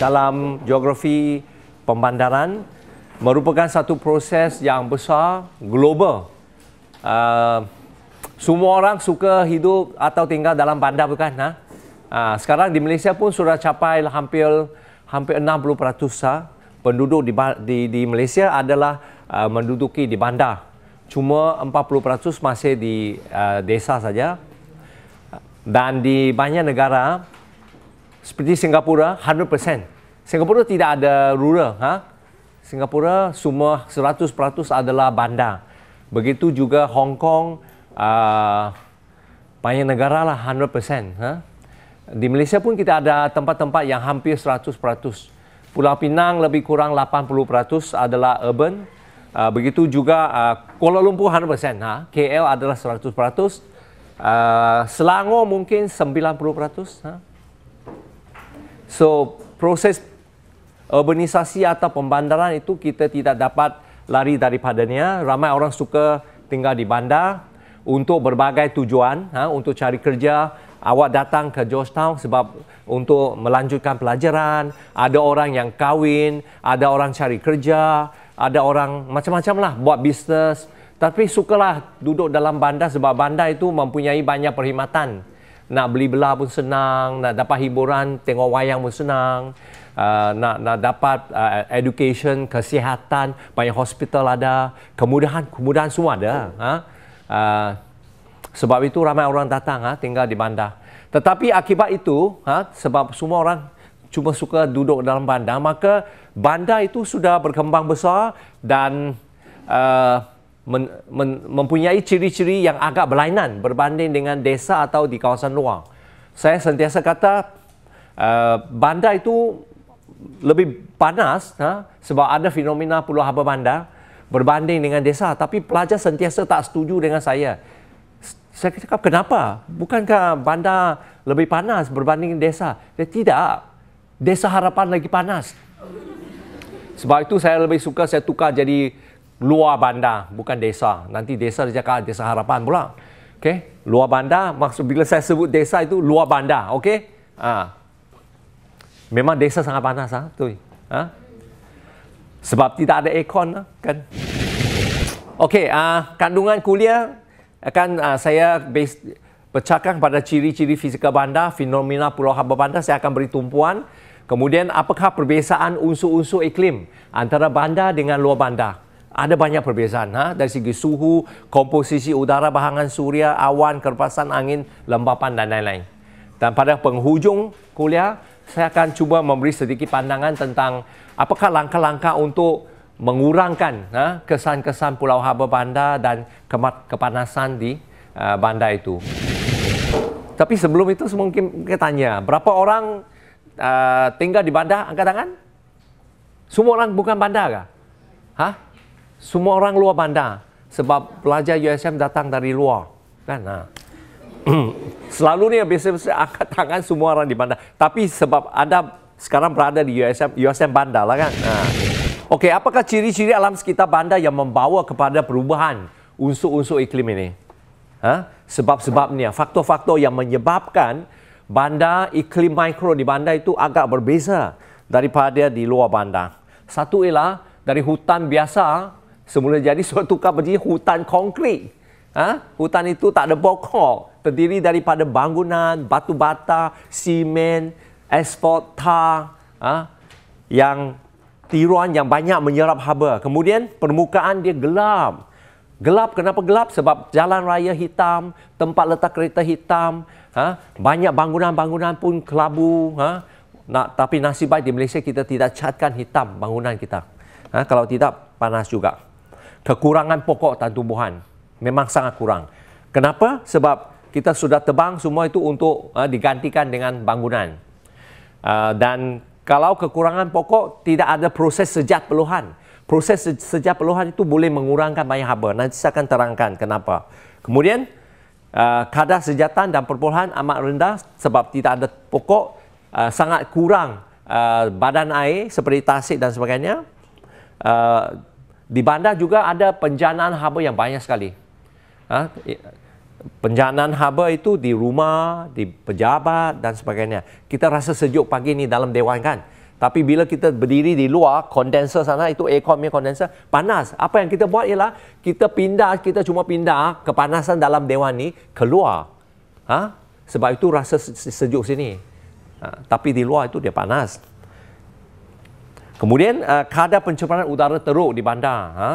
dalam geografi pembandaran merupakan satu proses yang besar global. Uh, semua orang suka hidup atau tinggal dalam bandar bukan? Ha? Uh, sekarang di Malaysia pun sudah capai hampir hampir 60 peratus penduduk di, di, di Malaysia adalah uh, menduduki di bandar. Cuma 40 peratus masih di uh, desa saja. Dan di banyak negara, seperti Singapura 100%. Singapura tidak ada rural, ha? Singapura semua 100% adalah bandar. Begitu juga Hong Kong uh, banyak negara lah 100%, ha? Di Malaysia pun kita ada tempat-tempat yang hampir 100%. Pulau Pinang lebih kurang 80% adalah urban. Uh, begitu juga uh, Kuala Lumpur 100%, ha? KL adalah 100%. Uh, Selangor mungkin 90%, ha? So proses urbanisasi atau pembandaran itu kita tidak dapat lari daripadanya. Ramai orang suka tinggal di bandar untuk berbagai tujuan, ha, untuk cari kerja. Awak datang ke Georgetown sebab untuk melanjutkan pelajaran. Ada orang yang kahwin, ada orang cari kerja, ada orang macam-macam lah buat bisnes. Tapi sukalah duduk dalam bandar sebab bandar itu mempunyai banyak perkhidmatan nak beli belah pun senang, nak dapat hiburan, tengok wayang pun senang, uh, nak nak dapat uh, education, kesihatan, banyak hospital ada, kemudahan, kemudahan semua ada. Oh. Ha? Uh, sebab itu ramai orang datang ha, tinggal di bandar. Tetapi akibat itu, ha, sebab semua orang cuma suka duduk dalam bandar, maka bandar itu sudah berkembang besar dan... Uh, men, men, mempunyai ciri-ciri yang agak berlainan berbanding dengan desa atau di kawasan luar. Saya sentiasa kata uh, bandar itu lebih panas ha, sebab ada fenomena pulau haba bandar berbanding dengan desa. Tapi pelajar sentiasa tak setuju dengan saya. Saya cakap, kenapa? Bukankah bandar lebih panas berbanding desa? Dia tidak. Desa harapan lagi panas. Sebab itu saya lebih suka saya tukar jadi luar bandar bukan desa nanti desa dia cakap ah, desa harapan pula okey luar bandar maksud bila saya sebut desa itu luar bandar okey ha. Ah. memang desa sangat panas ah ha? tu ha? Ah. sebab tidak ada aircon kan okey uh, kandungan kuliah akan uh, saya base, bercakap pada ciri-ciri fizikal bandar fenomena pulau harbour bandar saya akan beri tumpuan Kemudian apakah perbezaan unsur-unsur iklim antara bandar dengan luar bandar? ada banyak perbezaan ha? dari segi suhu, komposisi udara, bahangan suria, awan, kerpasan angin, lembapan dan lain-lain. Dan pada penghujung kuliah, saya akan cuba memberi sedikit pandangan tentang apakah langkah-langkah untuk mengurangkan ha? kesan-kesan Pulau Harbour Bandar dan kepanasan di uh, bandar itu. Tapi sebelum itu mungkin kita tanya, berapa orang uh, tinggal di bandar? Angkat tangan. Semua orang bukan bandar kah? Hah? semua orang luar bandar sebab pelajar USM datang dari luar kan ha. selalu ni biasa-biasa angkat tangan semua orang di bandar tapi sebab ada sekarang berada di USM USM bandar lah kan ha. Okey, apakah ciri-ciri alam sekitar bandar yang membawa kepada perubahan unsur-unsur iklim ini? Ha? sebab ni, faktor-faktor yang menyebabkan bandar iklim mikro di bandar itu agak berbeza daripada di luar bandar. Satu ialah dari hutan biasa semula jadi suatu tukar menjadi hutan konkrit. ha? hutan itu tak ada pokok, terdiri daripada bangunan, batu bata, simen, asfalt, tar, ha? yang tiruan yang banyak menyerap haba. Kemudian permukaan dia gelap. Gelap kenapa gelap? Sebab jalan raya hitam, tempat letak kereta hitam, ha? banyak bangunan-bangunan pun kelabu. Ha? Nak, tapi nasib baik di Malaysia kita tidak catkan hitam bangunan kita. Ha? Kalau tidak panas juga kekurangan pokok dan tumbuhan memang sangat kurang. Kenapa? Sebab kita sudah tebang semua itu untuk uh, digantikan dengan bangunan. Uh, dan kalau kekurangan pokok, tidak ada proses sejak peluhan. Proses sejak peluhan itu boleh mengurangkan banyak haba. Nanti saya akan terangkan kenapa. Kemudian, uh, kadar sejatan dan perpuluhan amat rendah sebab tidak ada pokok, uh, sangat kurang uh, badan air seperti tasik dan sebagainya. Uh, di bandar juga ada penjanaan haba yang banyak sekali. Ha? Penjanaan haba itu di rumah, di pejabat dan sebagainya. Kita rasa sejuk pagi ni dalam dewan kan? Tapi bila kita berdiri di luar, kondenser sana itu aircon punya kondenser, panas. Apa yang kita buat ialah kita pindah, kita cuma pindah kepanasan dalam dewan ni keluar. Ha? Sebab itu rasa sejuk sini. Ha? Tapi di luar itu dia panas. Kemudian uh, kadar pencemaran udara teruk di bandar. Ha?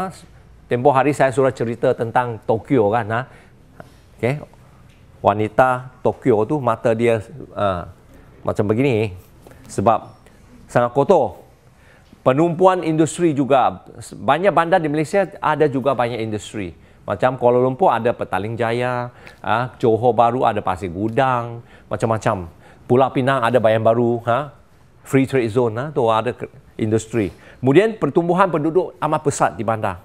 Tempoh hari saya sudah cerita tentang Tokyo kan. Ha? Okay. Wanita Tokyo tu mata dia uh, macam begini. Sebab sangat kotor. Penumpuan industri juga. Banyak bandar di Malaysia ada juga banyak industri. Macam Kuala Lumpur ada Petaling Jaya. Uh, Johor Baru ada Pasir Gudang. Macam-macam. Pulau Pinang ada Bayan Baru. Ha? Free Trade Zone. Ha? Tu ada industri. Kemudian pertumbuhan penduduk amat pesat di bandar.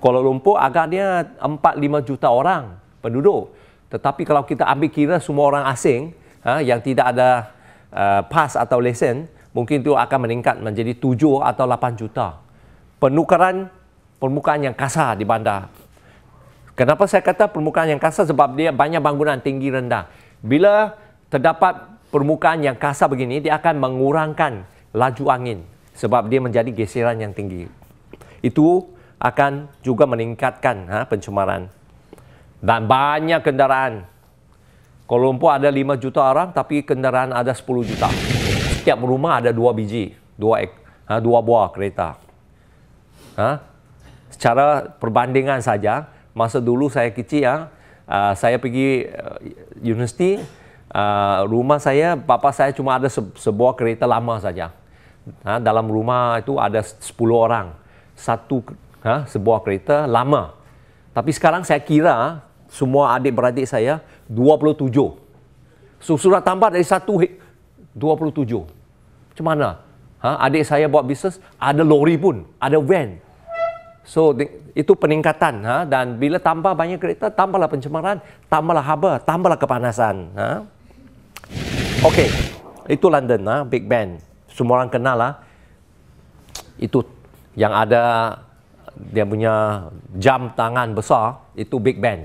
Kuala Lumpur agaknya 4-5 juta orang penduduk. Tetapi kalau kita ambil kira semua orang asing ha, yang tidak ada uh, pas atau lesen, mungkin itu akan meningkat menjadi 7 atau 8 juta. Penukaran permukaan yang kasar di bandar. Kenapa saya kata permukaan yang kasar? Sebab dia banyak bangunan tinggi rendah. Bila terdapat permukaan yang kasar begini dia akan mengurangkan laju angin sebab dia menjadi geseran yang tinggi. Itu akan juga meningkatkan ha, pencemaran. Dan banyak kendaraan. Kuala Lumpur ada 5 juta orang tapi kendaraan ada 10 juta. Setiap rumah ada dua biji, dua ek, ha, dua buah kereta. Ha? Secara perbandingan saja, masa dulu saya kecil ya, uh, saya pergi uh, universiti uh, rumah saya, papa saya cuma ada se sebuah kereta lama saja. Ha, dalam rumah itu ada 10 orang. Satu ha, sebuah kereta lama. Tapi sekarang saya kira ah, semua adik-beradik saya 27. So, surat tambah dari satu 27. Macam mana? Ha, adik saya buat bisnes, ada lori pun, ada van. So, itu peningkatan. Ha? Dan bila tambah banyak kereta, tambahlah pencemaran, tambahlah haba, tambahlah kepanasan. Ha? Okay, itu London lah, Big Ben. Semua orang kenal lah. Itu yang ada dia punya jam tangan besar, itu Big Ben.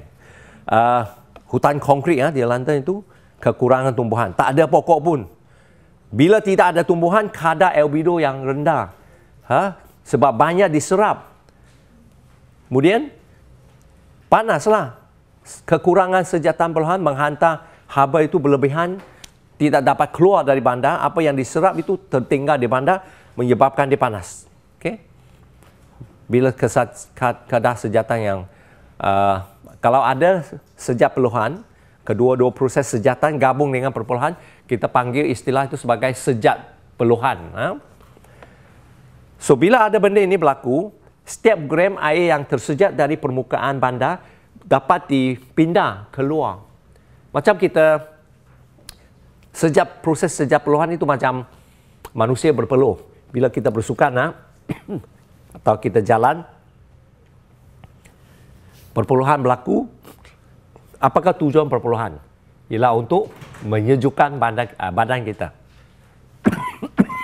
Uh, hutan konkrit lah di London itu, kekurangan tumbuhan. Tak ada pokok pun. Bila tidak ada tumbuhan, kadar albedo yang rendah. Ha? Sebab banyak diserap. Kemudian, panaslah. Kekurangan sejatan peluhan menghantar haba itu berlebihan tidak dapat keluar dari bandar, apa yang diserap itu tertinggal di bandar menyebabkan dia panas. Okay? Bila kesat, kadar senjata yang uh, kalau ada sejak peluhan, kedua-dua proses sejatan gabung dengan perpuluhan, kita panggil istilah itu sebagai sejat peluhan. Ha? So, bila ada benda ini berlaku, setiap gram air yang tersejat dari permukaan bandar dapat dipindah keluar. Macam kita sejak proses sejak peluhan itu macam manusia berpeluh. Bila kita bersuka nak atau kita jalan perpuluhan berlaku. Apakah tujuan perpuluhan? Ialah untuk menyejukkan badan, ah, badan kita.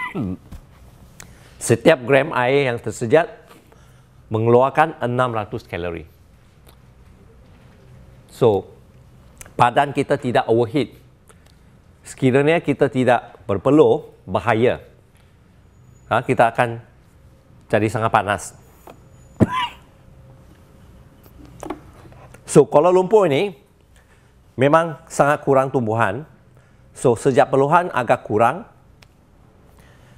Setiap gram air yang tersedia mengeluarkan 600 kalori. So, badan kita tidak overheat sekiranya kita tidak berpeluh, bahaya. Ha, kita akan jadi sangat panas. So, Kuala Lumpur ini memang sangat kurang tumbuhan. So, sejak peluhan agak kurang.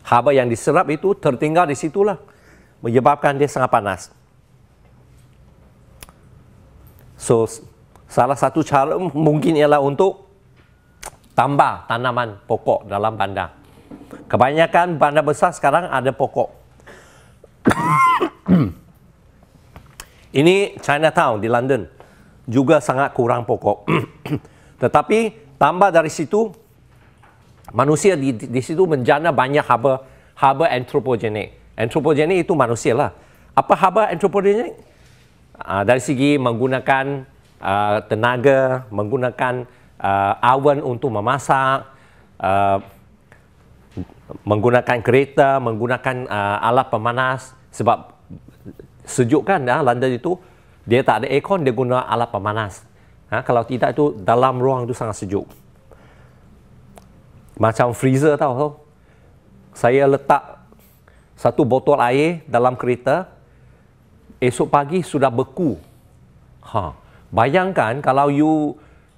Haba yang diserap itu tertinggal di situlah. Menyebabkan dia sangat panas. So, salah satu cara mungkin ialah untuk tambah tanaman pokok dalam bandar. Kebanyakan bandar besar sekarang ada pokok. Ini Chinatown di London juga sangat kurang pokok. Tetapi tambah dari situ manusia di, di situ menjana banyak haba haba antropogenik. Antropogenik itu manusia lah. Apa haba antropogenik? Uh, ah, dari segi menggunakan uh, tenaga, menggunakan uh, oven untuk memasak, uh, menggunakan kereta, menggunakan uh, alat pemanas sebab sejuk kan ya, ah, London itu dia tak ada aircon dia guna alat pemanas. Ha, kalau tidak itu dalam ruang itu sangat sejuk. Macam freezer tau. tau. Saya letak satu botol air dalam kereta esok pagi sudah beku. Ha, bayangkan kalau you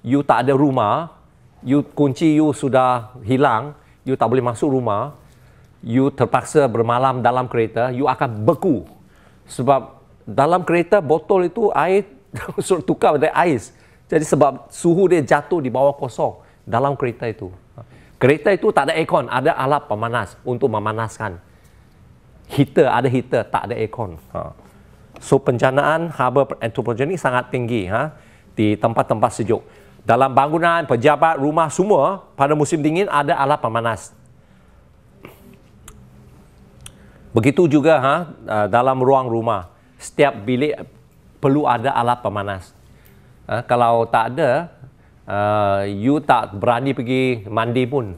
you tak ada rumah, you kunci you sudah hilang, you tak boleh masuk rumah, you terpaksa bermalam dalam kereta, you akan beku. Sebab dalam kereta botol itu air suruh tukar dari ais. Jadi sebab suhu dia jatuh di bawah kosong dalam kereta itu. Kereta itu tak ada aircon, ada alat pemanas untuk memanaskan. Heater, ada heater, tak ada aircon. Ha. So, pencanaan haba antropogenik sangat tinggi ha, di tempat-tempat sejuk dalam bangunan, pejabat, rumah semua pada musim dingin ada alat pemanas. Begitu juga ha ah, dalam ruang rumah. Setiap bilik perlu ada alat pemanas. Ha, kalau tak ada, uh, you tak berani pergi mandi pun.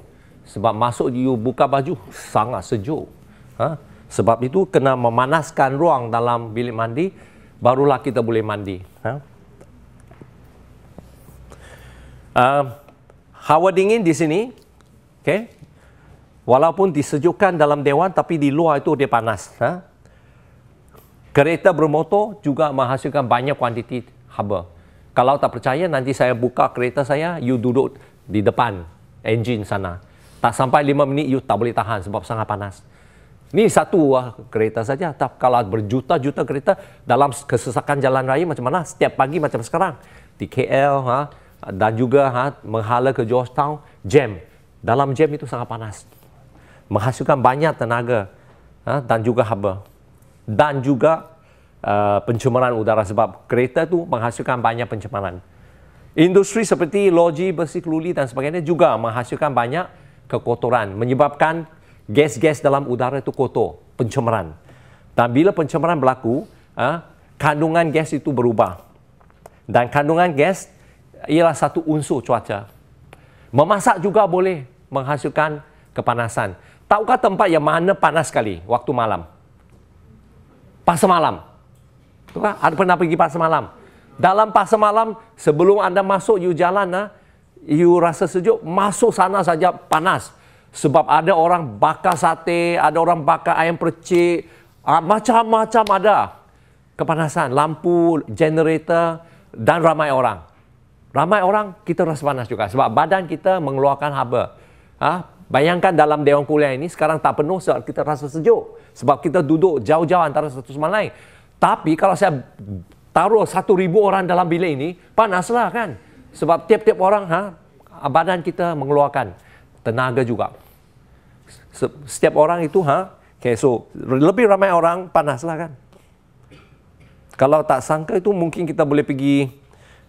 Sebab masuk you buka baju, sangat sejuk. Ha? Sebab itu kena memanaskan ruang dalam bilik mandi, barulah kita boleh mandi. Ha? uh, hawa dingin di sini, okay? Walaupun disejukkan dalam dewan, tapi di luar itu dia panas. Ha? Kereta bermotor juga menghasilkan banyak kuantiti haba. Kalau tak percaya, nanti saya buka kereta saya, you duduk di depan engine sana. Tak sampai lima minit, you tak boleh tahan sebab sangat panas. Ini satu uh, kereta saja. Tak kalau berjuta-juta kereta dalam kesesakan jalan raya macam mana? Setiap pagi macam sekarang di KL, ha? dan juga ha, menghala ke Georgetown, jam. Dalam jam itu sangat panas. Menghasilkan banyak tenaga ha, dan juga haba. Dan juga uh, pencemaran udara sebab kereta tu menghasilkan banyak pencemaran. Industri seperti loji, besi keluli dan sebagainya juga menghasilkan banyak kekotoran. Menyebabkan gas-gas dalam udara itu kotor, pencemaran. Dan bila pencemaran berlaku, ha, kandungan gas itu berubah. Dan kandungan gas ialah satu unsur cuaca. Memasak juga boleh menghasilkan kepanasan. Tahukah tempat yang mana panas sekali waktu malam? Pas malam. Tahukah? Ada pernah pergi pas malam? Dalam pas malam, sebelum anda masuk, you jalan, ha? you rasa sejuk, masuk sana saja panas. Sebab ada orang bakar sate, ada orang bakar ayam percik, ah, macam-macam ada. Kepanasan, lampu, generator, dan ramai orang ramai orang kita rasa panas juga sebab badan kita mengeluarkan haba. ha? bayangkan dalam dewan kuliah ini sekarang tak penuh sebab kita rasa sejuk sebab kita duduk jauh-jauh antara satu sama lain. Tapi kalau saya taruh satu ribu orang dalam bilik ini, panaslah kan? Sebab tiap-tiap orang ha, badan kita mengeluarkan tenaga juga. Setiap orang itu ha, okay, so lebih ramai orang panaslah kan? Kalau tak sangka itu mungkin kita boleh pergi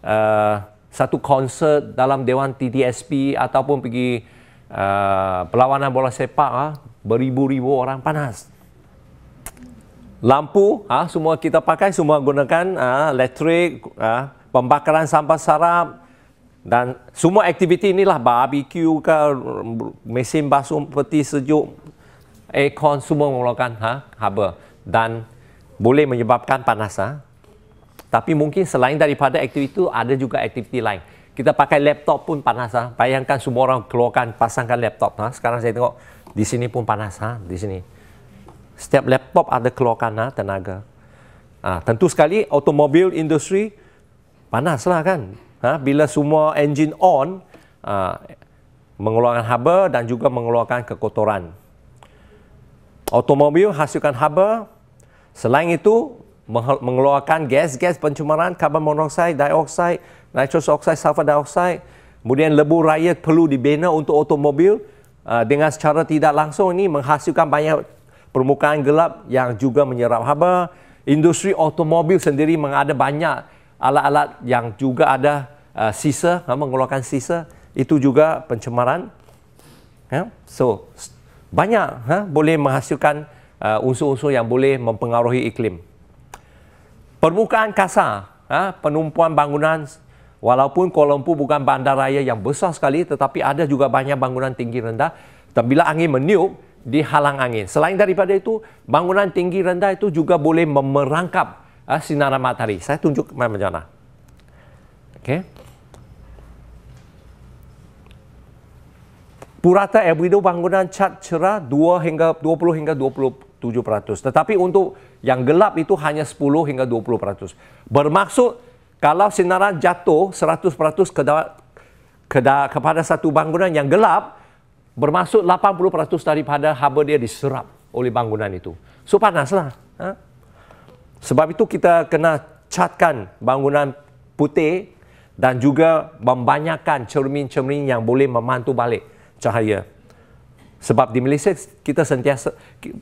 uh, satu konsert dalam Dewan TTSP ataupun pergi uh, perlawanan bola sepak uh, beribu-ribu orang panas. Lampu uh, semua kita pakai, semua gunakan uh, elektrik, uh, pembakaran sampah sarap dan semua aktiviti inilah barbecue ke mesin basuh peti sejuk aircon semua mengeluarkan ha haba dan boleh menyebabkan panas ha? Tapi mungkin selain daripada aktiviti itu, ada juga aktiviti lain. Kita pakai laptop pun panas. Ha? Bayangkan semua orang keluarkan, pasangkan laptop. Ha? Sekarang saya tengok, di sini pun panas. Ha? Di sini. Setiap laptop ada keluarkan ha? tenaga. Ha, tentu sekali, automobil industri panas lah kan. Ha? Bila semua engine on, ha, mengeluarkan haba dan juga mengeluarkan kekotoran. Automobil hasilkan haba, Selain itu, mengeluarkan gas-gas pencemaran karbon monoksida, dioksida, nitrous oxide, sulfur dioxide. Kemudian lebu raya perlu dibina untuk automobil ah, dengan secara tidak langsung ini menghasilkan banyak permukaan gelap yang juga menyerap haba. Industri automobil sendiri mengada banyak alat-alat yang juga ada ah, sisa, ha, mengeluarkan sisa. Itu juga pencemaran. Ya, so, banyak ha, boleh menghasilkan ah, unsur-unsur yang boleh mempengaruhi iklim permukaan kasar, ha, penumpuan bangunan walaupun Kuala Lumpur bukan bandar raya yang besar sekali tetapi ada juga banyak bangunan tinggi rendah dan bila angin meniup dihalang angin. Selain daripada itu, bangunan tinggi rendah itu juga boleh memerangkap ha, sinaran matahari. Saya tunjuk macam mana. Okey. Purata Ebuido bangunan cat cerah 2 hingga 20 hingga 7%. Tetapi untuk yang gelap itu hanya 10 hingga 20%. Bermaksud kalau sinaran jatuh 100% ke ke kepada satu bangunan yang gelap, bermaksud 80% daripada haba dia diserap oleh bangunan itu. So panaslah. Ha? Sebab itu kita kena catkan bangunan putih dan juga membanyakan cermin-cermin yang boleh memantul balik cahaya. Sebab di Malaysia kita sentiasa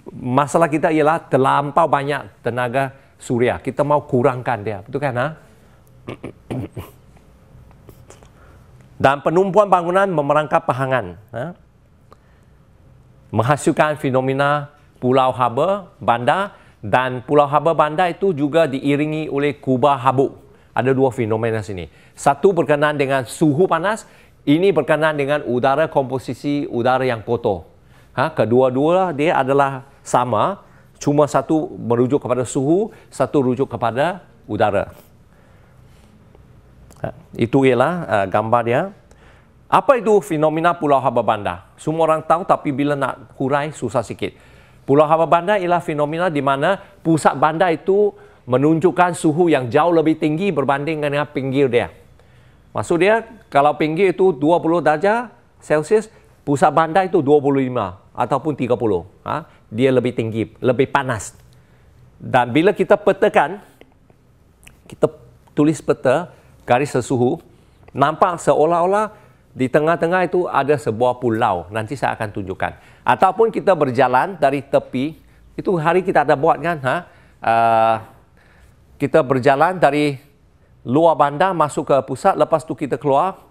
masalah kita ialah terlampau banyak tenaga suria. Kita mau kurangkan dia, betul kan? Ha? Dan penumpuan bangunan memerangkap pahangan. Ha? Menghasilkan fenomena Pulau Harbour Bandar dan Pulau Harbour Bandar itu juga diiringi oleh kubah habuk. Ada dua fenomena sini. Satu berkenaan dengan suhu panas, ini berkenaan dengan udara komposisi udara yang kotor. Ha, kedua-dua dia adalah sama, cuma satu merujuk kepada suhu, satu rujuk kepada udara. Ha, itu ialah uh, gambar dia. Apa itu fenomena Pulau Haba Bandar? Semua orang tahu tapi bila nak hurai susah sikit. Pulau Haba Bandar ialah fenomena di mana pusat bandar itu menunjukkan suhu yang jauh lebih tinggi berbanding dengan pinggir dia. Maksud dia kalau pinggir itu 20 darjah Celsius, pusat bandar itu 25 ataupun 30. Ha? Dia lebih tinggi, lebih panas. Dan bila kita petakan, kita tulis peta garis sesuhu, nampak seolah-olah di tengah-tengah itu ada sebuah pulau. Nanti saya akan tunjukkan. Ataupun kita berjalan dari tepi, itu hari kita ada buat kan? Ha? Uh, kita berjalan dari luar bandar masuk ke pusat lepas tu kita keluar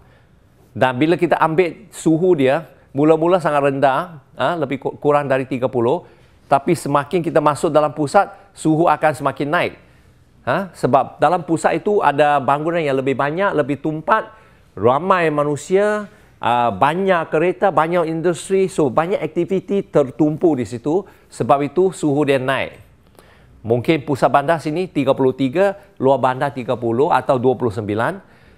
dan bila kita ambil suhu dia mula-mula sangat rendah ha, lebih kurang dari 30 tapi semakin kita masuk dalam pusat suhu akan semakin naik ha, sebab dalam pusat itu ada bangunan yang lebih banyak lebih tumpat ramai manusia uh, banyak kereta banyak industri so banyak aktiviti tertumpu di situ sebab itu suhu dia naik mungkin pusat bandar sini 33, luar bandar 30 atau 29. Uh,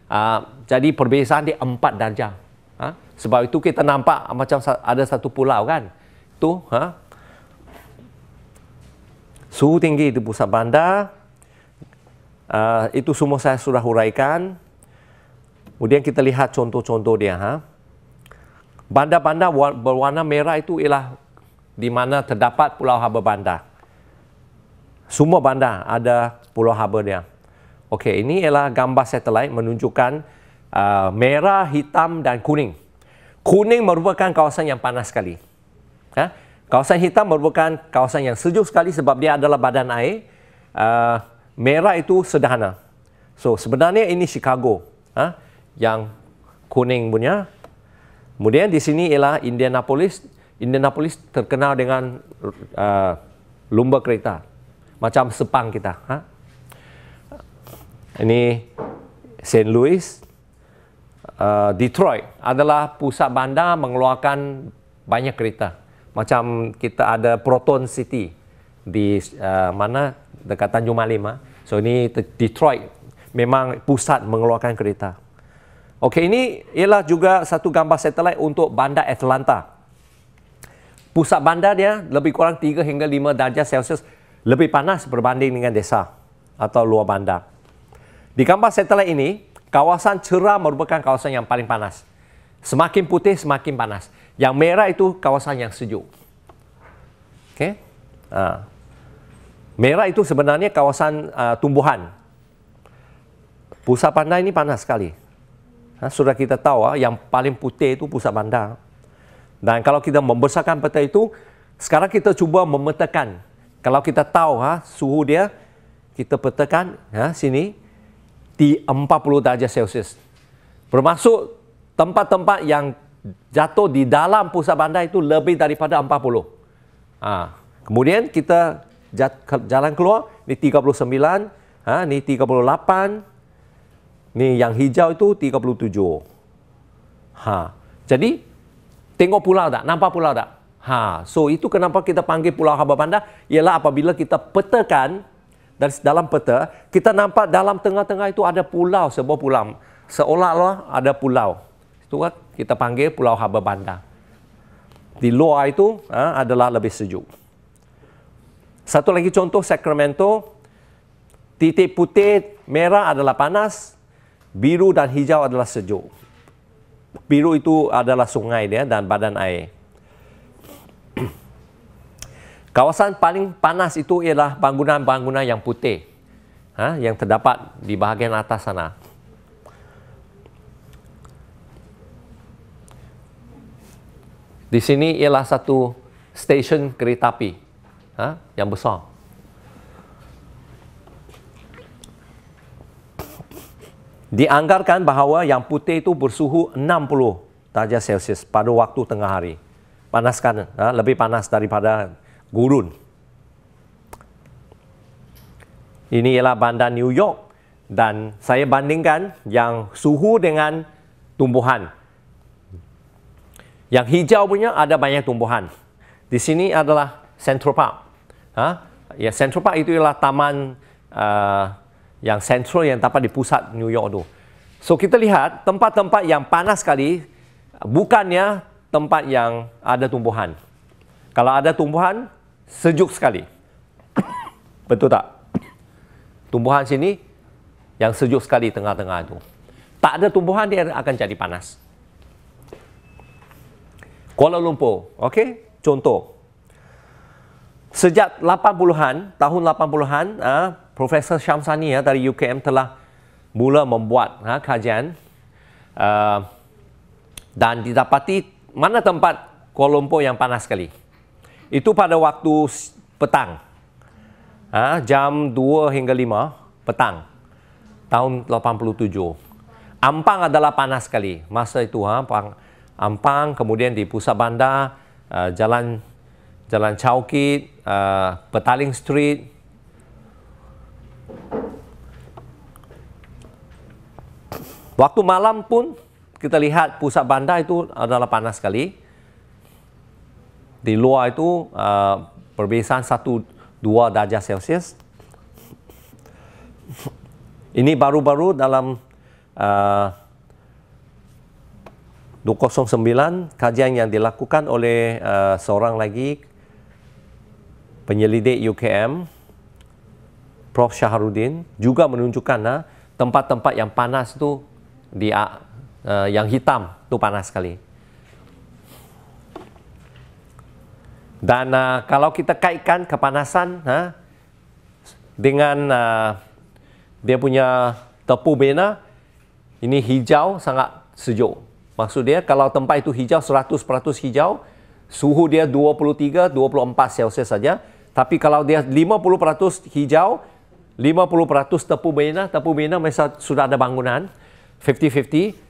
ah, jadi perbezaan dia empat darjah. Ha? Sebab itu kita nampak macam ada satu pulau kan. Tu, ha? Suhu tinggi itu pusat bandar. Uh, itu semua saya sudah huraikan. Kemudian kita lihat contoh-contoh dia. Ha? Bandar-bandar berwarna merah itu ialah di mana terdapat Pulau haba Bandar semua bandar ada Pulau Harbour dia. Okey, ini ialah gambar satelit menunjukkan uh, merah, hitam dan kuning. Kuning merupakan kawasan yang panas sekali. Ha? Kawasan hitam merupakan kawasan yang sejuk sekali sebab dia adalah badan air. Uh, merah itu sederhana. So, sebenarnya ini Chicago ha? yang kuning punya. Kemudian di sini ialah Indianapolis. Indianapolis terkenal dengan uh, lumba kereta macam sepang kita. Ha? Ini St. Louis, uh, Detroit adalah pusat bandar mengeluarkan banyak kereta. Macam kita ada Proton City di uh, mana dekat Tanjung Malim. Ha? So ini Detroit memang pusat mengeluarkan kereta. Okey, ini ialah juga satu gambar satelit untuk bandar Atlanta. Pusat bandar dia lebih kurang 3 hingga 5 darjah Celsius lebih panas berbanding dengan desa atau luar bandar. Di gambar setelah ini, kawasan cerah merupakan kawasan yang paling panas. Semakin putih, semakin panas. Yang merah itu kawasan yang sejuk. Okay? Ha. Merah itu sebenarnya kawasan uh, tumbuhan. Pusat bandar ini panas sekali. Ha, sudah kita tahu uh, yang paling putih itu pusat bandar. Dan kalau kita membesarkan peta itu, sekarang kita cuba memetakan kalau kita tahu ha, suhu dia, kita petakan ha, sini di 40 darjah Celsius. Bermaksud tempat-tempat yang jatuh di dalam pusat bandar itu lebih daripada 40. Ha. Kemudian kita jalan keluar, ni 39, ha, ni 38, ni yang hijau itu 37. Ha. Jadi, tengok pulau tak? Nampak pulau tak? Ha, so itu kenapa kita panggil Pulau Harbour Bandar ialah apabila kita petakan dari dalam peta kita nampak dalam tengah-tengah itu ada pulau sebuah pulau seolah-olah ada pulau. Itu kan kita panggil Pulau Harbour Bandar. Di luar itu ha, adalah lebih sejuk. Satu lagi contoh Sacramento titik putih merah adalah panas, biru dan hijau adalah sejuk. Biru itu adalah sungai dia dan badan air. Kawasan paling panas itu ialah bangunan-bangunan yang putih ha, yang terdapat di bahagian atas sana. Di sini ialah satu stesen kereta api ha, yang besar. Dianggarkan bahawa yang putih itu bersuhu 60 darjah Celsius pada waktu tengah hari panaskan ha? lebih panas daripada gurun. Ini ialah bandar New York dan saya bandingkan yang suhu dengan tumbuhan. Yang hijau punya ada banyak tumbuhan. Di sini adalah Central Park. Ha? Ya, Central Park itu ialah taman uh, yang central yang tapak di pusat New York tu. So kita lihat tempat-tempat yang panas sekali bukannya tempat yang ada tumbuhan. Kalau ada tumbuhan, sejuk sekali. Betul tak? Tumbuhan sini yang sejuk sekali tengah-tengah itu. Tak ada tumbuhan, dia akan jadi panas. Kuala Lumpur, okay Contoh. Sejak 80-an, tahun 80-an, uh, ah, Profesor Syamsani ya, dari UKM telah mula membuat ha, kajian uh, dan didapati mana tempat Kuala yang panas sekali? Itu pada waktu petang. Ha, jam 2 hingga 5 petang. Tahun 87. Ampang adalah panas sekali. Masa itu ha, Ampang, Ampang kemudian di pusat bandar, uh, jalan Jalan Chowkit, uh, Petaling Street, Waktu malam pun kita lihat pusat bandar itu adalah panas sekali. Di luar itu uh, perbezaan 1-2 darjah Celsius. Ini baru-baru dalam uh, 2009 kajian yang dilakukan oleh uh, seorang lagi penyelidik UKM Prof Syahrudin juga menunjukkan uh, tempat-tempat yang panas itu di uh, uh, yang hitam itu panas sekali. Dan uh, kalau kita kaitkan kepanasan huh, ha, dengan uh, dia punya tepu bena, ini hijau sangat sejuk. Maksud dia kalau tempat itu hijau 100% hijau, suhu dia 23-24 Celsius saja. Tapi kalau dia 50% hijau, 50% tepu bena, tepu bena misalnya sudah ada bangunan, 50-50,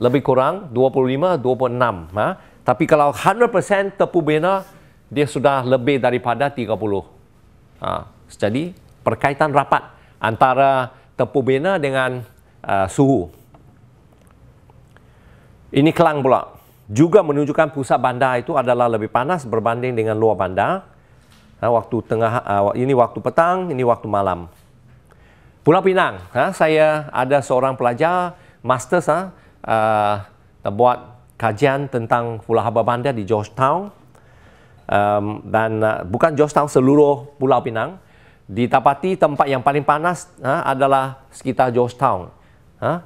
lebih kurang 25-26. Ha? Tapi kalau 100% tepu bina, dia sudah lebih daripada 30. Ha? Jadi, perkaitan rapat antara tepu bina dengan uh, suhu. Ini kelang pula. Juga menunjukkan pusat bandar itu adalah lebih panas berbanding dengan luar bandar. Ha, waktu tengah uh, ini waktu petang, ini waktu malam. Pulau Pinang, ha, saya ada seorang pelajar master, ha, uh, buat kajian tentang Pulau haba Bandar di Georgetown um, dan uh, bukan Georgetown seluruh Pulau Pinang ditapati tempat yang paling panas uh, adalah sekitar Georgetown uh,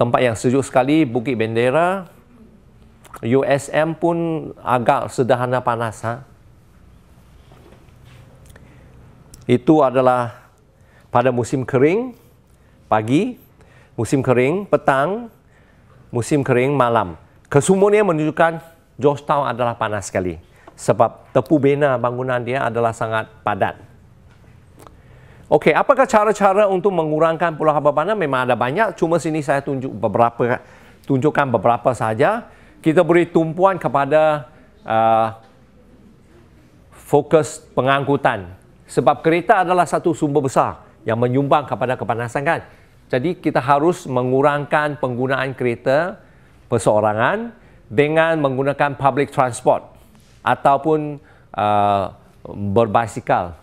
tempat yang sejuk sekali Bukit Bendera USM pun agak sederhana panas uh. itu adalah pada musim kering pagi musim kering petang, musim kering malam. Kesemuanya menunjukkan Georgetown adalah panas sekali. Sebab tepu bina bangunan dia adalah sangat padat. Okey, apakah cara-cara untuk mengurangkan pulau haba panas? Memang ada banyak. Cuma sini saya tunjuk beberapa, tunjukkan beberapa saja. Kita beri tumpuan kepada uh, fokus pengangkutan. Sebab kereta adalah satu sumber besar yang menyumbang kepada kepanasan kan. Jadi kita harus mengurangkan penggunaan kereta perseorangan dengan menggunakan public transport ataupun uh, berbasikal.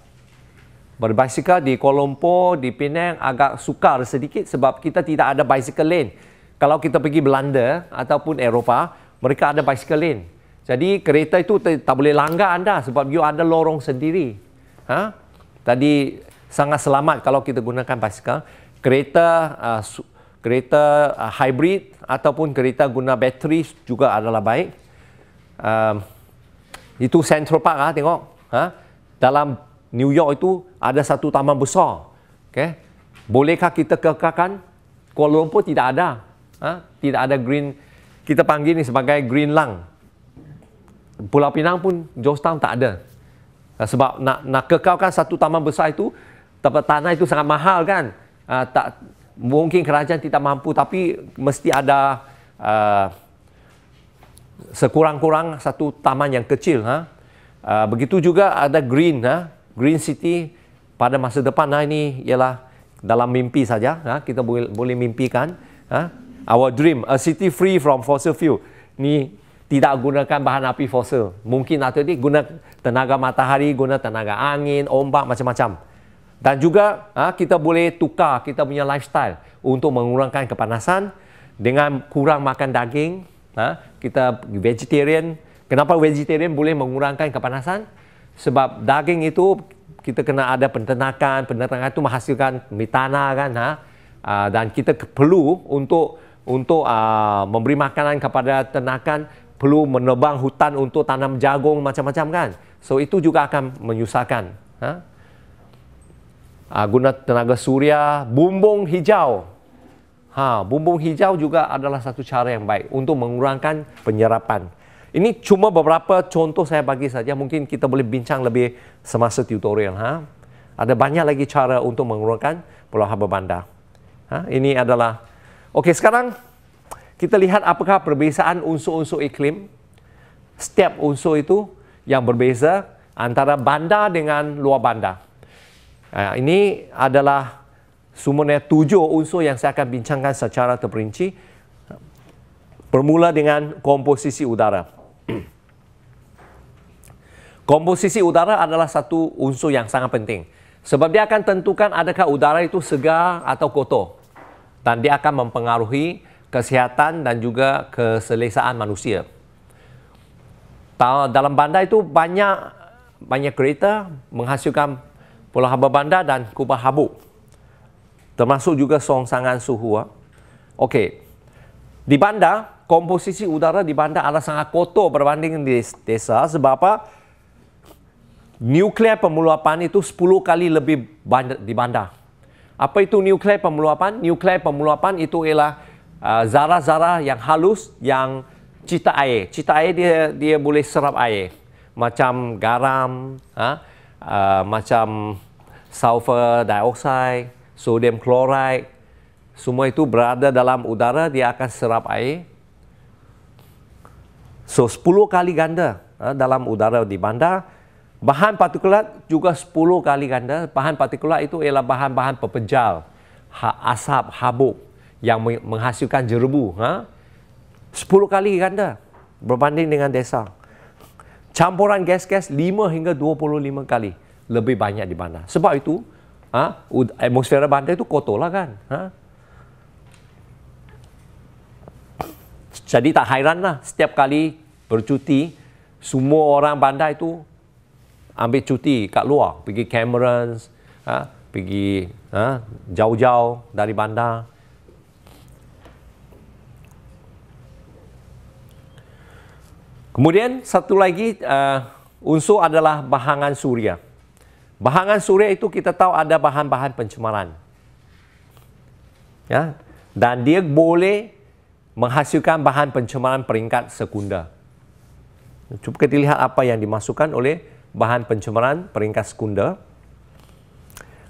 Berbasikal di Kuala Lumpur, di Penang agak sukar sedikit sebab kita tidak ada bicycle lane. Kalau kita pergi Belanda ataupun Eropah, mereka ada bicycle lane. Jadi kereta itu tak boleh langgar anda sebab you ada lorong sendiri. Ha? Tadi sangat selamat kalau kita gunakan bicycle kereta uh, kereta uh, hybrid ataupun kereta guna bateri juga adalah baik. Um, itu Central Park ah tengok. Ha? Dalam New York itu ada satu taman besar. Okay, Bolehkah kita kekalkan Kuala Lumpur tidak ada. Ha? Tidak ada green kita panggil ini sebagai green lung. Pulau Pinang pun Georgetown tak ada. Sebab nak nak kekalkan satu taman besar itu tempat tanah itu sangat mahal kan uh, tak mungkin kerajaan tidak mampu tapi mesti ada uh, sekurang-kurang satu taman yang kecil ha. Uh, begitu juga ada green ha. Green city pada masa depan ha. ini ialah dalam mimpi saja ha. kita boleh, boleh mimpikan ha. Our dream a city free from fossil fuel. Ni tidak gunakan bahan api fosil. Mungkin atau ini guna tenaga matahari, guna tenaga angin, ombak macam-macam dan juga ha, kita boleh tukar kita punya lifestyle untuk mengurangkan kepanasan dengan kurang makan daging ha, kita vegetarian kenapa vegetarian boleh mengurangkan kepanasan sebab daging itu kita kena ada penternakan penternakan itu menghasilkan metana kan ha. ah, dan kita perlu untuk untuk ah, memberi makanan kepada ternakan perlu menebang hutan untuk tanam jagung macam-macam kan so itu juga akan menyusahkan uh, guna tenaga suria, bumbung hijau. Ha, bumbung hijau juga adalah satu cara yang baik untuk mengurangkan penyerapan. Ini cuma beberapa contoh saya bagi saja. Mungkin kita boleh bincang lebih semasa tutorial. Ha? Ada banyak lagi cara untuk mengurangkan Pulau haba Bandar. Ha? Ini adalah... Okey, sekarang kita lihat apakah perbezaan unsur-unsur iklim. Setiap unsur itu yang berbeza antara bandar dengan luar bandar. Ah, ini adalah sumurnya tujuh unsur yang saya akan bincangkan secara terperinci. Bermula dengan komposisi udara. Komposisi udara adalah satu unsur yang sangat penting. Sebab dia akan tentukan adakah udara itu segar atau kotor. Dan dia akan mempengaruhi kesehatan dan juga keselesaan manusia. Dalam bandar itu banyak banyak kereta menghasilkan Pulau Harbour Bandar dan Kubah Habu. Termasuk juga Song Sangan Suhu. Ha. Okey. Di bandar, komposisi udara di bandar adalah sangat kotor berbanding di desa sebab apa? Nuklear pemeluapan itu 10 kali lebih bandar, di bandar. Apa itu nuklear pemeluapan? Nuklear pemeluapan itu ialah uh, zara-zara uh, yang halus yang cita air. Cita air dia dia boleh serap air. Macam garam, ha? uh, macam sulfur dioxide, sodium chloride, semua itu berada dalam udara, dia akan serap air. So, 10 kali ganda eh, dalam udara di bandar. Bahan partikulat juga 10 kali ganda. Bahan partikulat itu ialah bahan-bahan pepejal, ha, asap, habuk yang menghasilkan jerubu. Ha. Eh. 10 kali ganda berbanding dengan desa. Campuran gas-gas 5 hingga 25 kali lebih banyak di bandar. Sebab itu, ha, atmosfera bandar itu kotor lah kan. Ha? Jadi tak hairan lah setiap kali bercuti, semua orang bandar itu ambil cuti kat luar. Pergi Cameron, ha, pergi ha, jauh-jauh ha, dari bandar. Kemudian satu lagi uh, unsur adalah bahangan suria. Bahangan suria itu kita tahu ada bahan-bahan pencemaran. Ya. Dan dia boleh menghasilkan bahan pencemaran peringkat sekunder. Cuba kita lihat apa yang dimasukkan oleh bahan pencemaran peringkat sekunder.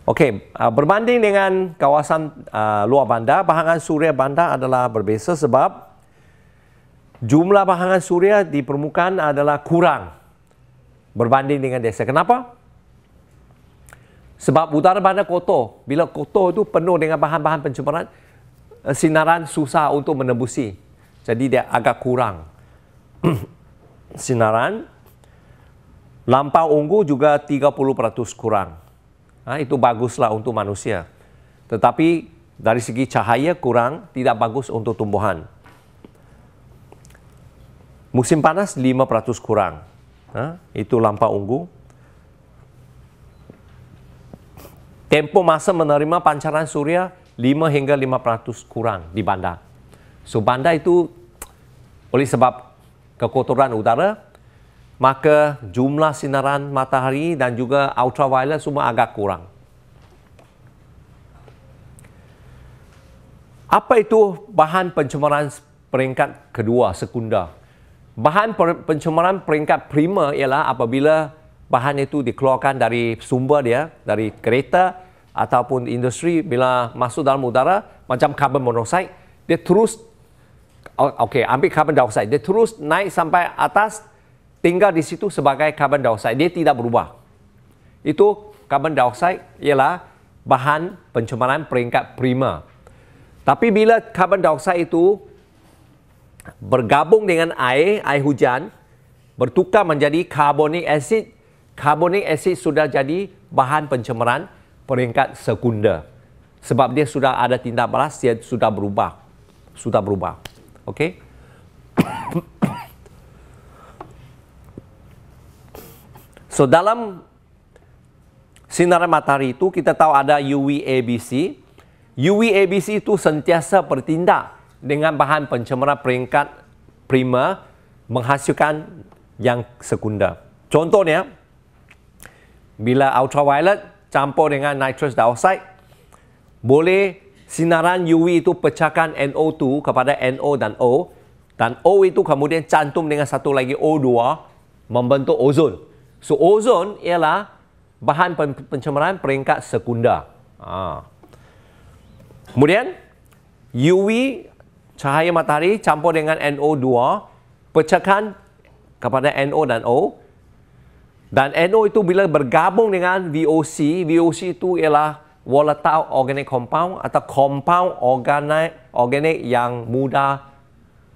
Okey, ah, berbanding dengan kawasan uh, luar bandar, bahangan suria bandar adalah berbeza sebab jumlah bahangan suria di permukaan adalah kurang berbanding dengan desa. Kenapa? Sebab udara bandar kotor. Bila kotor itu penuh dengan bahan-bahan pencemaran, eh, sinaran susah untuk menembusi. Jadi dia agak kurang. sinaran. Lampau ungu juga 30% kurang. Nah, ha, itu baguslah untuk manusia. Tetapi dari segi cahaya kurang, tidak bagus untuk tumbuhan. Musim panas 5% kurang. Nah, ha, itu lampau ungu. Tempo masa menerima pancaran suria 5 hingga 5% kurang di bandar. So bandar itu oleh sebab kekotoran udara maka jumlah sinaran matahari dan juga ultraviolet semua agak kurang. Apa itu bahan pencemaran peringkat kedua sekunder? Bahan pencemaran peringkat prima ialah apabila bahan itu dikeluarkan dari sumber dia, dari kereta ataupun industri bila masuk dalam udara macam karbon monoksida, dia terus okey ambil karbon dioksida, dia terus naik sampai atas tinggal di situ sebagai karbon dioksida, dia tidak berubah. Itu karbon dioksida ialah bahan pencemaran peringkat prima. Tapi bila karbon dioksida itu bergabung dengan air, air hujan, bertukar menjadi carbonic acid Karbonik acid sudah jadi bahan pencemaran peringkat sekunder. Sebab dia sudah ada tindak balas, dia sudah berubah. Sudah berubah. Okey? So dalam sinar matahari itu kita tahu ada UVABC. UVABC itu sentiasa bertindak dengan bahan pencemaran peringkat prima menghasilkan yang sekunder. Contohnya, bila ultraviolet campur dengan nitrous dioxide boleh sinaran UV itu pecahkan NO2 kepada NO dan O dan O itu kemudian cantum dengan satu lagi O2 membentuk ozon. So ozon ialah bahan pencemaran peringkat sekunder. Ha. Kemudian UV cahaya matahari campur dengan NO2 pecahkan kepada NO dan O. Dan NO itu bila bergabung dengan VOC, VOC itu ialah volatile organic compound atau compound organic organic yang mudah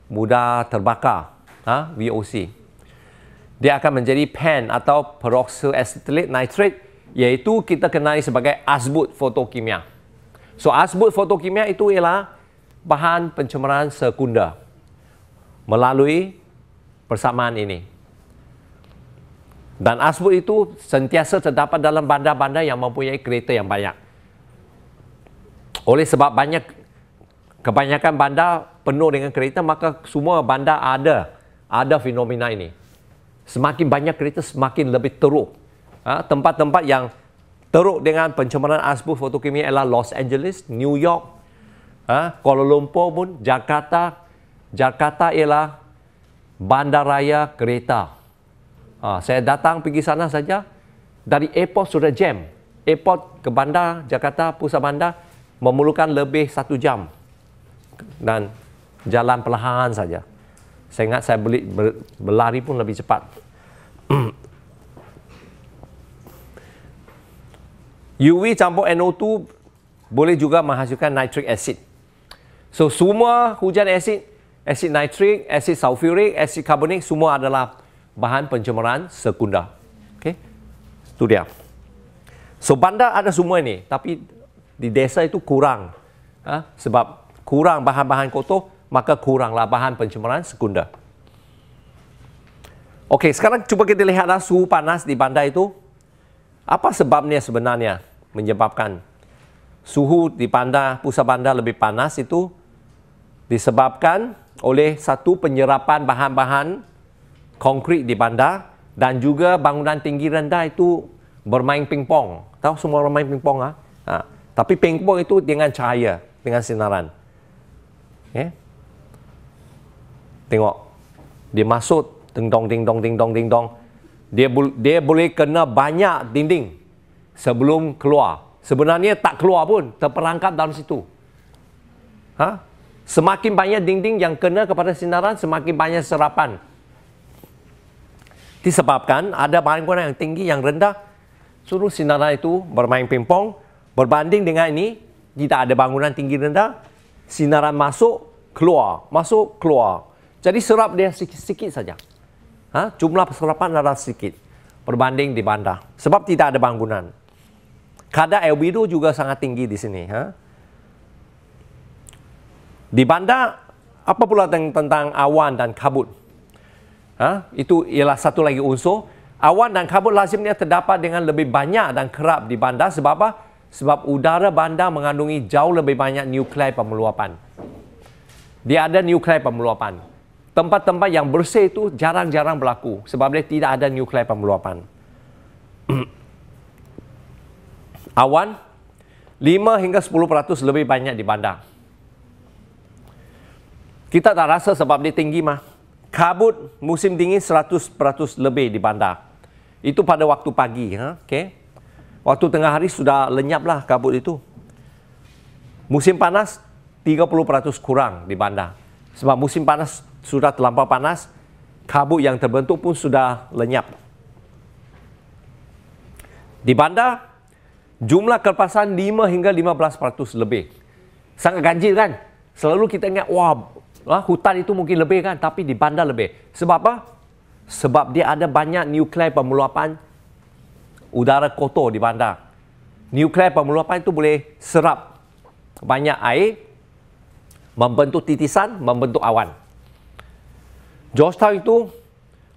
mudah terbakar, ha? VOC. Dia akan menjadi PEN atau peroxyl nitrate iaitu kita kenali sebagai azbut fotokimia. So azbut fotokimia itu ialah bahan pencemaran sekunder melalui persamaan ini. Dan asbud itu sentiasa terdapat dalam bandar-bandar yang mempunyai kereta yang banyak. Oleh sebab banyak kebanyakan bandar penuh dengan kereta, maka semua bandar ada ada fenomena ini. Semakin banyak kereta, semakin lebih teruk. Ha, tempat-tempat ha? yang teruk dengan pencemaran asbud fotokimia ialah Los Angeles, New York, ha? Kuala Lumpur pun, Jakarta. Jakarta ialah bandaraya kereta. Ha, saya datang pergi sana saja dari airport sudah jam. Airport ke bandar Jakarta pusat bandar memerlukan lebih satu jam dan jalan perlahan saja. Saya ingat saya beli ber, berlari pun lebih cepat. UV campur NO2 boleh juga menghasilkan nitric acid. So semua hujan asid, asid nitric, asid sulfuric, asid karbonik semua adalah bahan pencemaran sekunder. Okey. Itu dia. So bandar ada semua ini, tapi di desa itu kurang. Ha? sebab kurang bahan-bahan kotor maka kuranglah bahan pencemaran sekunder. Okey, sekarang cuba kita lihatlah suhu panas di bandar itu. Apa sebabnya sebenarnya menyebabkan suhu di bandar pusat bandar lebih panas itu disebabkan oleh satu penyerapan bahan-bahan konkrit di bandar dan juga bangunan tinggi rendah itu bermain pingpong. Tahu semua orang main pingpong ah. Ha. Tapi pingpong itu dengan cahaya, dengan sinaran. Yeah. Tengok. Dia masuk ding dong ding dong ding dong ding dong. Dia bu- dia boleh kena banyak dinding sebelum keluar. Sebenarnya tak keluar pun terperangkap dalam situ. Ha? Semakin banyak dinding yang kena kepada sinaran, semakin banyak serapan disebabkan ada bahan guna yang tinggi yang rendah suruh sinaran itu bermain pingpong berbanding dengan ini tidak ada bangunan tinggi rendah sinaran masuk keluar masuk keluar jadi serap dia sikit-sikit saja ha? jumlah serapan adalah sikit berbanding di bandar sebab tidak ada bangunan kadar albedo juga sangat tinggi di sini ha? di bandar apa pula tentang awan dan kabut ha? itu ialah satu lagi unsur. Awan dan kabut lazimnya terdapat dengan lebih banyak dan kerap di bandar sebab apa? Sebab udara bandar mengandungi jauh lebih banyak nuklear pemeluapan. Dia ada nuklear pemeluapan. Tempat-tempat yang bersih itu jarang-jarang berlaku sebab dia tidak ada nuklear pemeluapan. Awan 5 hingga 10% lebih banyak di bandar. Kita tak rasa sebab dia tinggi mah kabut musim dingin 100% lebih di bandar. Itu pada waktu pagi. Ha? Okay. Waktu tengah hari sudah lenyaplah kabut itu. Musim panas 30% kurang di bandar. Sebab musim panas sudah terlampau panas, kabut yang terbentuk pun sudah lenyap. Di bandar, jumlah kelepasan 5 hingga 15% lebih. Sangat ganjil kan? Selalu kita ingat, wah Ha, hutan itu mungkin lebih kan tapi di bandar lebih. Sebab apa? Sebab dia ada banyak nuklear pemeluapan udara kotor di bandar. Nuklear pemeluapan itu boleh serap banyak air, membentuk titisan, membentuk awan. Georgetown itu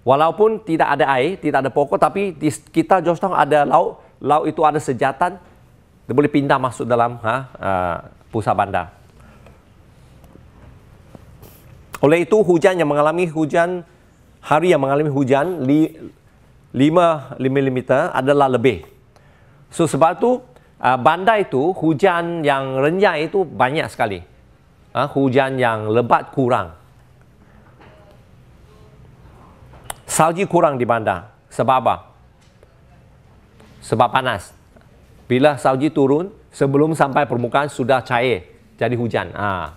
walaupun tidak ada air, tidak ada pokok tapi di sekitar Georgetown ada laut. Laut itu ada sejatan, dia boleh pindah masuk dalam ha, uh, pusat bandar. Oleh itu hujan yang mengalami hujan hari yang mengalami hujan 5 mm adalah lebih. So sebab tu uh, bandar itu hujan yang renyah itu banyak sekali. Ah, hujan yang lebat kurang. Salji kurang di bandar. Sebab apa? Sebab panas. Bila salji turun, sebelum sampai permukaan sudah cair. Jadi hujan. Ah.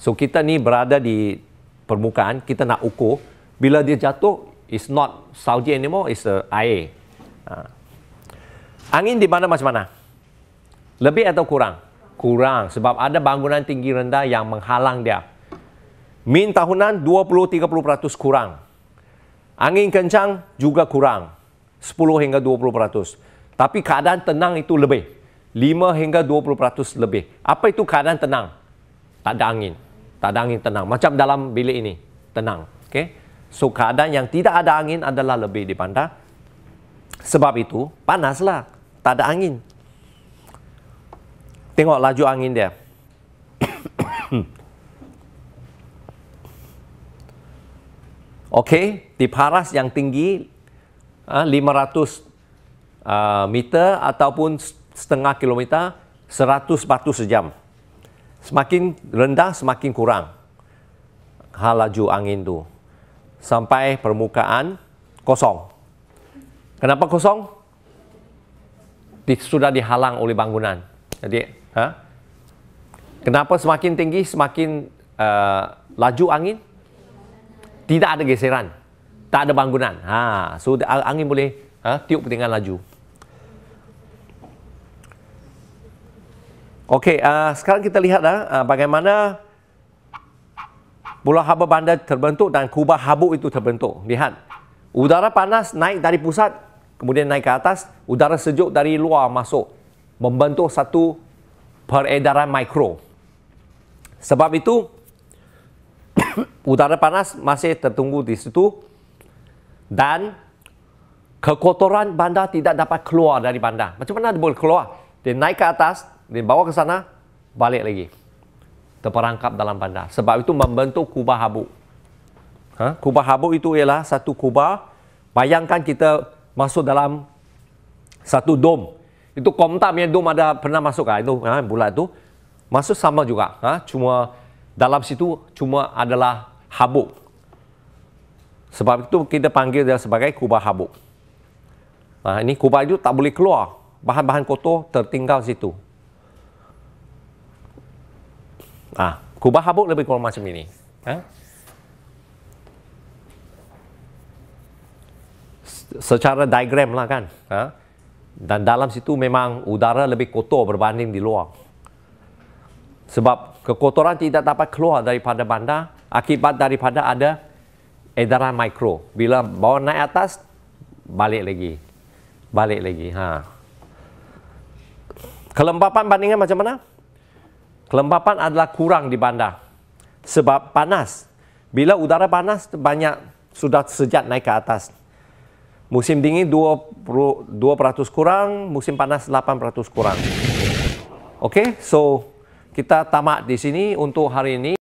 So kita ni berada di permukaan kita nak ukur bila dia jatuh it's not salji anymore it's uh, air ha. angin di mana macam mana lebih atau kurang kurang sebab ada bangunan tinggi rendah yang menghalang dia min tahunan 20-30% kurang angin kencang juga kurang 10 hingga 20% tapi keadaan tenang itu lebih 5 hingga 20% lebih apa itu keadaan tenang tak ada angin tak ada angin tenang macam dalam bilik ini tenang okey so keadaan yang tidak ada angin adalah lebih dipandang sebab itu panaslah tak ada angin tengok laju angin dia okey di paras yang tinggi 500 ah, ah, meter ataupun setengah kilometer 100 batu sejam. Semakin rendah semakin kurang hal laju angin tu sampai permukaan kosong. Kenapa kosong? Sudah dihalang oleh bangunan. Jadi, ha? kenapa semakin tinggi semakin uh, laju angin? Tidak ada geseran, tak ada bangunan. Ha, so angin boleh ha, tiup dengan laju. Okey, uh, sekarang kita lihat uh, bagaimana bola haba bandar terbentuk dan kubah habuk itu terbentuk. Lihat, udara panas naik dari pusat, kemudian naik ke atas, udara sejuk dari luar masuk, membentuk satu peredaran mikro. Sebab itu, udara panas masih tertunggu di situ dan kekotoran bandar tidak dapat keluar dari bandar. Macam mana dia boleh keluar? Dia naik ke atas, dia bawa ke sana, balik lagi. Terperangkap dalam bandar. Sebab itu membentuk kubah habuk. Ha? Kubah habuk itu ialah satu kubah. Bayangkan kita masuk dalam satu dom. Itu komtam yang dom ada pernah masuk kan? Itu ha? bulat itu. Masuk sama juga. Ha? Cuma dalam situ cuma adalah habuk. Sebab itu kita panggil dia sebagai kubah habuk. Ha, ini kubah itu tak boleh keluar. Bahan-bahan kotor tertinggal situ. Ah, kubah habuk lebih kurang macam ini. Ha? Secara diagram lah kan. Ha? Dan dalam situ memang udara lebih kotor berbanding di luar. Sebab kekotoran tidak dapat keluar daripada bandar akibat daripada ada edaran mikro. Bila bawa naik atas, balik lagi. Balik lagi. Ha. Kelembapan bandingan macam mana? kelembapan adalah kurang di bandar sebab panas. Bila udara panas banyak sudah sejat naik ke atas. Musim dingin 20, 2% kurang, musim panas 8% kurang. Okey, so kita tamat di sini untuk hari ini.